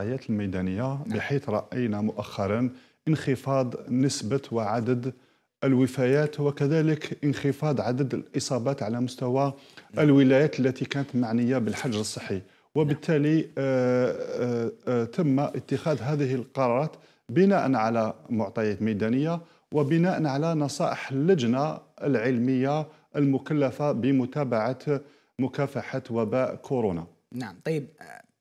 الحياة الميدانية بحيث رأينا مؤخرا انخفاض نسبة وعدد الوفيات وكذلك انخفاض عدد الإصابات على مستوى نعم. الولايات التي كانت معنية بالحجر الصحي نعم. وبالتالي آه، آه، آه، تم اتخاذ هذه القرارات بناء على معطيات ميدانية وبناء على نصائح اللجنة العلمية المكلفة بمتابعة مكافحة وباء كورونا نعم طيب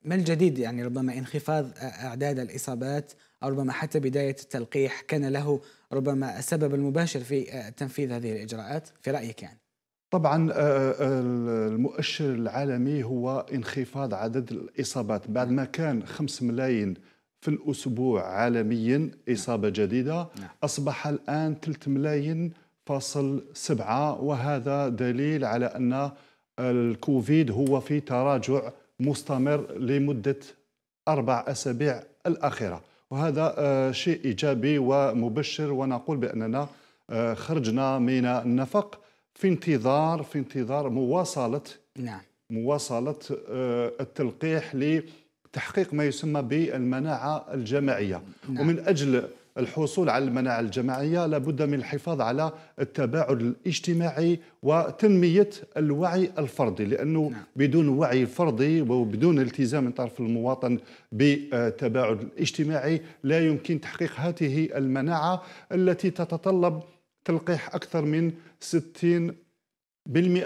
ما الجديد يعني ربما انخفاض أعداد الإصابات أو ربما حتى بداية التلقيح كان له ربما السبب المباشر في تنفيذ هذه الإجراءات في رأيك يعني طبعا المؤشر العالمي هو انخفاض عدد الإصابات بعد ما كان 5 ملايين في الأسبوع عالميا إصابة جديدة نعم. نعم. أصبح الآن 3 ملايين فاصل سبعة وهذا دليل على أن الكوفيد هو في تراجع مستمر لمدة أربع أسابيع الأخيرة وهذا آه، شيء إيجابي ومبشر ونقول بأننا آه، خرجنا من النفق في انتظار في انتظار مواصلة نعم. مواصلة آه، التلقيح لتحقيق ما يسمى بالمناعة الجماعية نعم. ومن أجل الحصول على المناعة الجماعية لابد من الحفاظ على التباعد الاجتماعي وتنمية الوعي الفردي لأنه نعم. بدون وعي فردي وبدون التزام من طرف المواطن بالتباعد الاجتماعي لا يمكن تحقيق هذه المناعة التي تتطلب تلقيح أكثر من 60%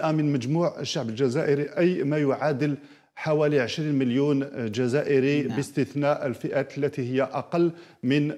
من مجموع الشعب الجزائري أي ما يعادل حوالي 20 مليون جزائري نعم. باستثناء الفئات التي هي اقل من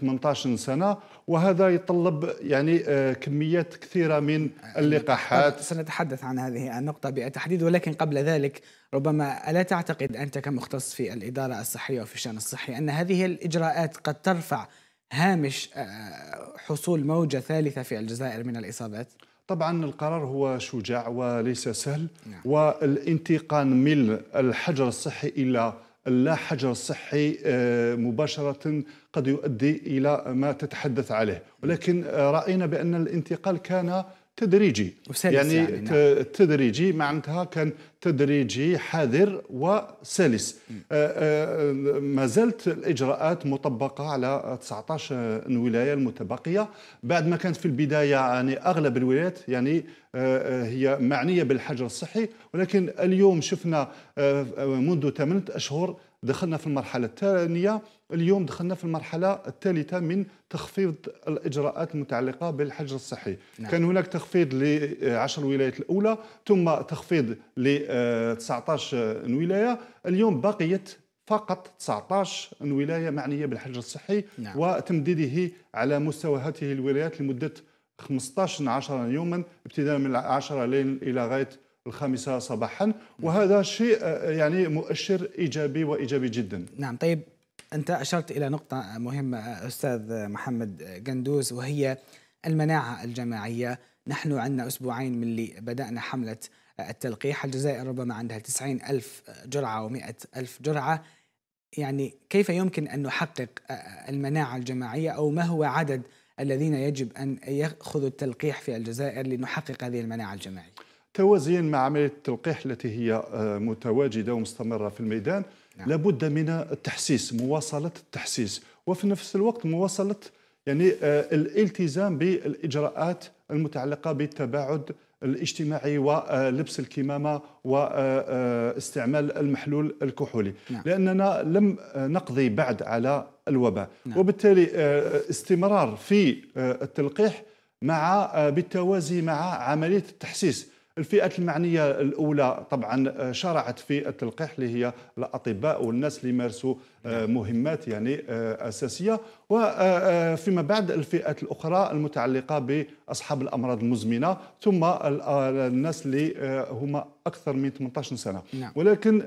18 آه، سنه وهذا يتطلب يعني آه، كميات كثيره من يعني اللقاحات سنتحدث عن هذه النقطه بالتحديد ولكن قبل ذلك ربما الا تعتقد انت كمختص في الاداره الصحيه وفي الشان الصحي ان هذه الاجراءات قد ترفع هامش آه، حصول موجه ثالثه في الجزائر من الاصابات؟ طبعا القرار هو شجاع وليس سهل نعم. والانتقال من الحجر الصحي الى لا حجر الصحي آه، مباشره قد يؤدي الى ما تتحدث عليه نعم. ولكن آه، راينا بان الانتقال كان تدريجي يعني, يعني نعم. تدريجي معناتها كان تدريجي حذر وسلس آه، آه، ما زالت الاجراءات مطبقه على 19 ولايه المتبقيه بعد ما كانت في البدايه يعني اغلب الولايات يعني آه، هي معنيه بالحجر الصحي ولكن اليوم شفنا منذ 8 اشهر دخلنا في المرحله الثانيه اليوم دخلنا في المرحله الثالثه من تخفيض الاجراءات المتعلقه بالحجر الصحي نعم. كان هناك تخفيض لعشر ولايات الاولى ثم تخفيض ل 19 ولايه اليوم بقيت فقط 19 ولايه معنيه بالحجر الصحي نعم. وتمديده على مستوى هذه الولايات لمده 15 عشرة يوما ابتداء من 10 ليل الى غايه الخامسة صباحا نعم. وهذا شيء آه، آه، يعني مؤشر إيجابي وإيجابي جدا نعم طيب أنت أشرت إلى نقطة مهمة آه، أستاذ محمد قندوز وهي المناعة الجماعية نحن عندنا أسبوعين من اللي بدأنا حملة التلقيح الجزائر ربما عندها 90 ألف جرعة و100 ألف جرعة يعني كيف يمكن أن نحقق المناعة الجماعية أو ما هو عدد الذين يجب أن يأخذوا التلقيح في الجزائر لنحقق هذه المناعة الجماعية توازيا مع عملية التلقيح التي هي آه، متواجدة ومستمرة في الميدان نعم. لابد من التحسيس مواصلة التحسيس وفي نفس الوقت مواصلة يعني آه، الالتزام بالإجراءات المتعلقة بالتباعد الاجتماعي ولبس آه، الكمامه واستعمال المحلول الكحولي نعم. لاننا لم نقضي بعد على الوباء نعم. وبالتالي استمرار في التلقيح مع بالتوازي مع عمليه التحسيس الفئات المعنيه الاولى طبعا آه، شرعت في التلقيح اللي هي الاطباء والناس اللي يمارسوا آه، نعم. مهمات يعني آه، اساسيه وفيما بعد الفئات الاخرى المتعلقه باصحاب الامراض المزمنه ثم الناس اللي هما اكثر من 18 سنه نعم. ولكن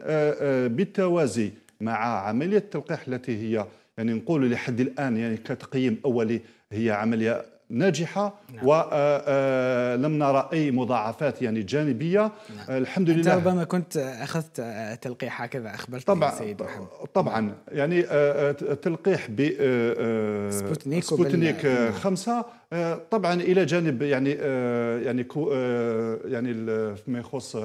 بالتوازي مع عمليه التلقيح التي هي يعني نقول لحد الان يعني كتقييم اولي هي عمليه ناجحه نعم. ولم آه، آه، نرى اي مضاعفات يعني جانبيه نعم. الحمد لله انت ربما كنت اخذت آه، تلقيح هكذا اخبرت طبعا سيد محمد طبعا نعم. يعني تلقيح ب سبوتنيك, سبوتنيك نعم. خمسه طبعا الى جانب يعني يعني يعني فيما يخص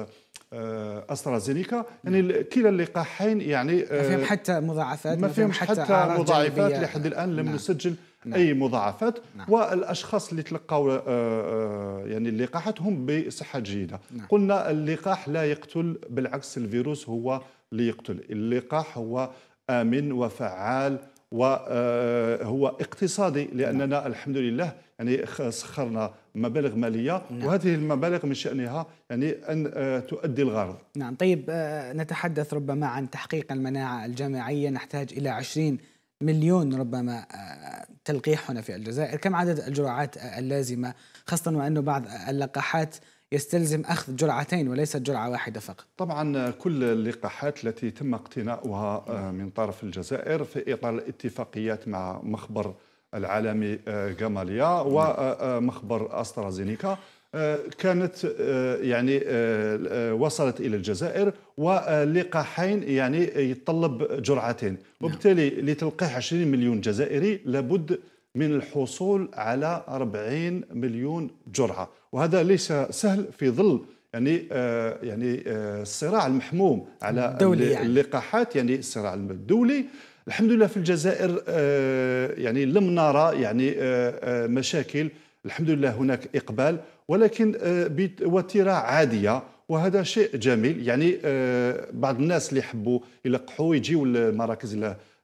استرازينيكا يعني نعم. كلا اللقاحين يعني ما فيهم حتى مضاعفات ما فيهم حتى, حتى مضاعفات لحد الان لم نعم. نسجل نعم. اي مضاعفات نعم. والاشخاص اللي تلقاو آه، آه، يعني اللقاحات هم بصحه جيده نعم. قلنا اللقاح لا يقتل بالعكس الفيروس هو اللي يقتل اللقاح هو امن وفعال وهو آه، اقتصادي لاننا نعم. الحمد لله يعني سخرنا مبالغ ماليه نعم. وهذه المبالغ من شانها يعني ان تؤدي الغرض. نعم طيب نتحدث ربما عن تحقيق المناعه الجماعيه نحتاج الى 20 مليون ربما آه، تلقيح هنا في الجزائر كم عدد الجرعات اللازمة خاصة وأنه بعض اللقاحات يستلزم أخذ جرعتين وليس جرعة واحدة فقط طبعا آه، كل اللقاحات التي تم اقتناؤها آه، من طرف الجزائر في إطار الاتفاقيات مع مخبر العالمي جماليا ومخبر أسترازينيكا آه، كانت آه، يعني آه، وصلت الى الجزائر ولقاحين يعني يتطلب جرعتين نعم. وبالتالي لتلقيح 20 مليون جزائري لابد من الحصول على 40 مليون جرعه وهذا ليس سهل في ظل يعني يعني الصراع المحموم على يعني. اللقاحات يعني الصراع الدولي الحمد لله في الجزائر يعني لم نرى يعني مشاكل الحمد لله هناك اقبال ولكن آه، بوتيره عاديه وهذا شيء جميل يعني آه، بعض الناس اللي يحبوا يلقحوا يجيو لمراكز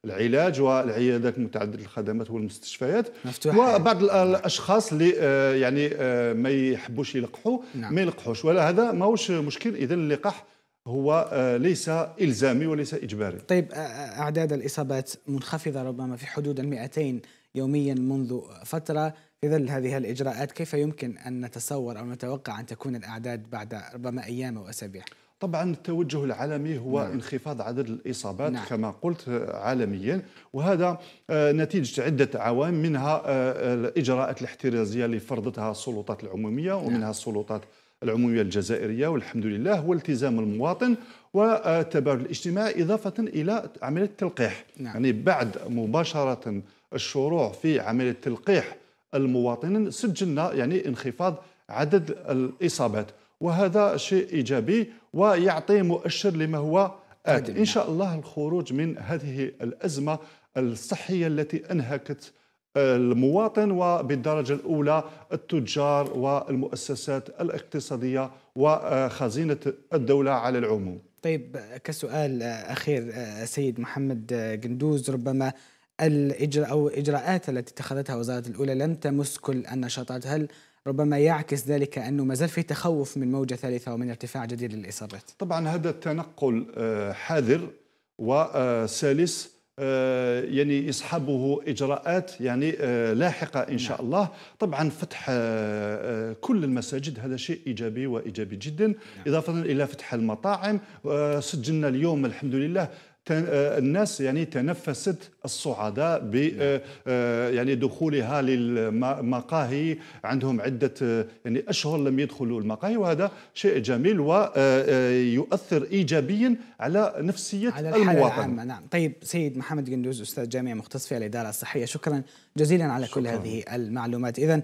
العلاج والعيادات المتعدده الخدمات والمستشفيات مفتوحة. يعني. وبعض الاشخاص اللي آه، يعني ما يحبوش يلقحوا نعم. ما يلقحوش ولا هذا ماهوش مشكل اذا اللقاح هو ليس الزامي وليس اجباري طيب اعداد الاصابات منخفضه ربما في حدود ال 200 يوميا منذ فتره في ظل هذه الإجراءات كيف يمكن أن نتصور أو نتوقع أن تكون الأعداد بعد ربما أيام أو أسابيع؟ طبعا التوجه العالمي هو نعم. انخفاض عدد الاصابات نعم. كما قلت آه، عالميا وهذا آه، نتيجه عده عوامل منها آه، الاجراءات الاحترازيه اللي فرضتها السلطات العموميه نعم. ومنها السلطات العموميه الجزائريه والحمد لله والتزام المواطن والتباعد الاجتماعي اضافه الى عمليه التلقيح نعم. يعني بعد مباشره الشروع في عمليه التلقيح المواطنين سجلنا يعني انخفاض عدد الإصابات وهذا شيء إيجابي ويعطي مؤشر لما هو آت إن شاء الله الخروج من هذه الأزمة الصحية التي أنهكت المواطن وبالدرجة الأولى التجار والمؤسسات الاقتصادية وخزينة الدولة على العموم طيب كسؤال أخير سيد محمد قندوز ربما الإجراء أو الإجراءات التي اتخذتها وزارة الأولى لم تمس كل النشاطات هل ربما يعكس ذلك أنه ما زال في تخوف من موجة ثالثة ومن ارتفاع جديد للإصابات طبعا هذا التنقل آه، حذر وسلس آه، آه، يعني يصحبه اجراءات يعني لاحقه ان شاء نعم. الله طبعا فتح كل المساجد هذا شيء ايجابي وايجابي جدا نعم. اضافه الى فتح المطاعم سجلنا اليوم الحمد لله آه، الناس يعني تنفست الصعداء ب نعم. آه، آه، يعني دخولها للمقاهي عندهم عده يعني اشهر لم يدخلوا المقاهي وهذا شيء جميل ويؤثر ايجابيا على نفسيه على الحالة المواطن العامة. نعم طيب سيد محمد قندوز استاذ جامعي مختص في الاداره الصحيه شكرا جزيلا على شكرا. كل هذه المعلومات اذا